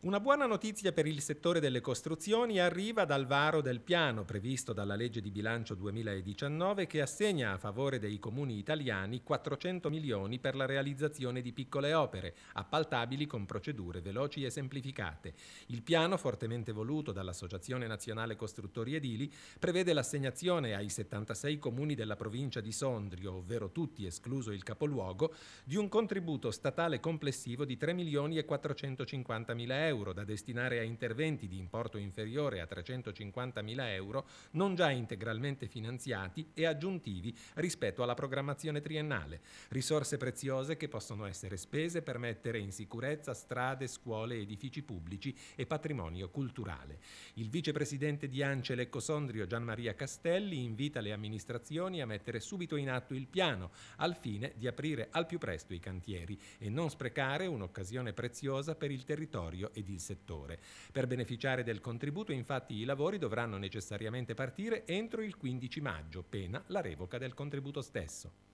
Una buona notizia per il settore delle costruzioni arriva dal varo del piano previsto dalla legge di bilancio 2019 che assegna a favore dei comuni italiani 400 milioni per la realizzazione di piccole opere, appaltabili con procedure veloci e semplificate. Il piano, fortemente voluto dall'Associazione Nazionale Costruttori Edili, prevede l'assegnazione ai 76 comuni della provincia di Sondrio, ovvero tutti escluso il capoluogo, di un contributo statale complessivo di 3 milioni e 450 mila euro euro da destinare a interventi di importo inferiore a 350 mila euro non già integralmente finanziati e aggiuntivi rispetto alla programmazione triennale, risorse preziose che possono essere spese per mettere in sicurezza strade, scuole, edifici pubblici e patrimonio culturale. Il vicepresidente di Ancel Ecosondrio Gianmaria Castelli invita le amministrazioni a mettere subito in atto il piano al fine di aprire al più presto i cantieri e non sprecare un'occasione preziosa per il territorio ed il settore. Per beneficiare del contributo infatti i lavori dovranno necessariamente partire entro il 15 maggio, pena la revoca del contributo stesso.